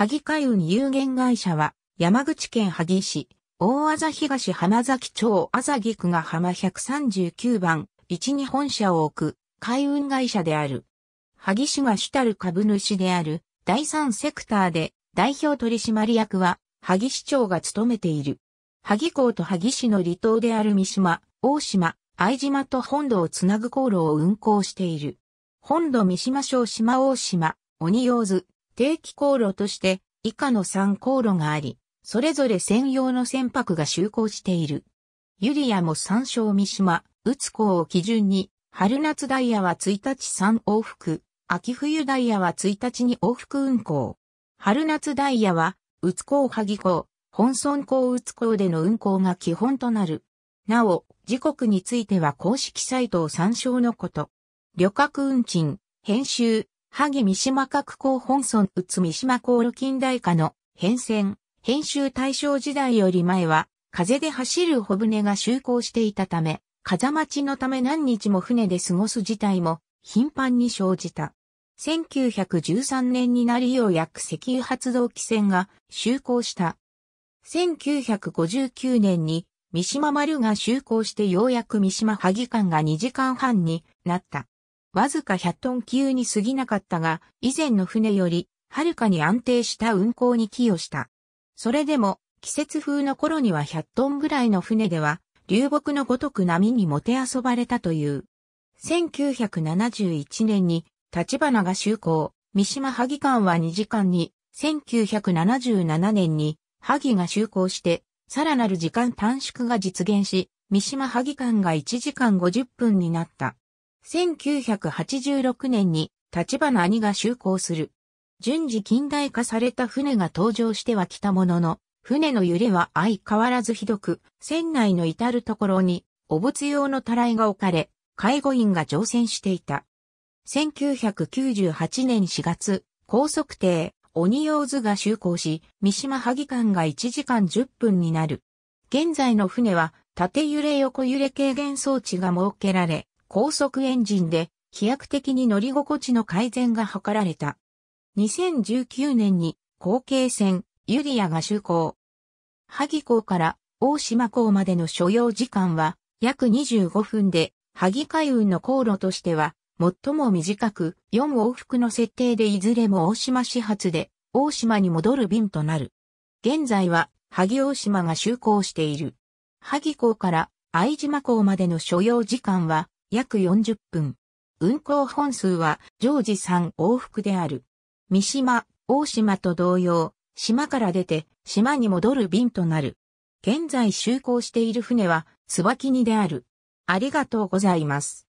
萩海運有限会社は、山口県萩市、大字東花崎町あざぎ区が浜139番、1に本社を置く、海運会社である。萩市が主たる株主である、第三セクターで、代表取締役は、萩市長が務めている。萩港と萩市の離島である三島、大島、藍島と本土をつなぐ航路を運航している。本土三島小島大島、鬼用津、定期航路として以下の3航路があり、それぞれ専用の船舶が就航している。ユリアも三小三島、宇津港を基準に、春夏ダイヤは1日3往復、秋冬ダイヤは1日2往復運航。春夏ダイヤは、宇津港萩港、本村港宇津港での運航が基本となる。なお、時刻については公式サイトを参照のこと。旅客運賃、編集、萩三島各校本村宇津三島航路近代化の変遷、編集大正時代より前は、風で走る小舟が就航していたため、風待ちのため何日も船で過ごす事態も頻繁に生じた。1913年になりようやく石油発動機船が就航した。1959年に三島丸が就航してようやく三島萩間が2時間半になった。わずか100トン級に過ぎなかったが、以前の船より、はるかに安定した運航に寄与した。それでも、季節風の頃には100トンぐらいの船では、流木のごとく波にもて遊ばれたという。1971年に、立花が就航、三島萩間は2時間に、1977年に、萩が就航して、さらなる時間短縮が実現し、三島萩間が1時間50分になった。1986年に立花兄が就航する。順次近代化された船が登場しては来たものの、船の揺れは相変わらずひどく、船内の至るところに、お仏用のたらいが置かれ、介護員が乗船していた。1998年4月、高速艇、鬼用図が就航し、三島萩間が1時間10分になる。現在の船は、縦揺れ横揺れ軽減装置が設けられ、高速エンジンで飛躍的に乗り心地の改善が図られた。2019年に後継船ユリアが就航。萩港から大島港までの所要時間は約25分で、萩海運の航路としては最も短く4往復の設定でいずれも大島始発で大島に戻る便となる。現在は萩大島が就航している。萩港から藍島港までの所要時間は約40分。運行本数は常時3往復である。三島、大島と同様、島から出て島に戻る便となる。現在就航している船は、椿にである。ありがとうございます。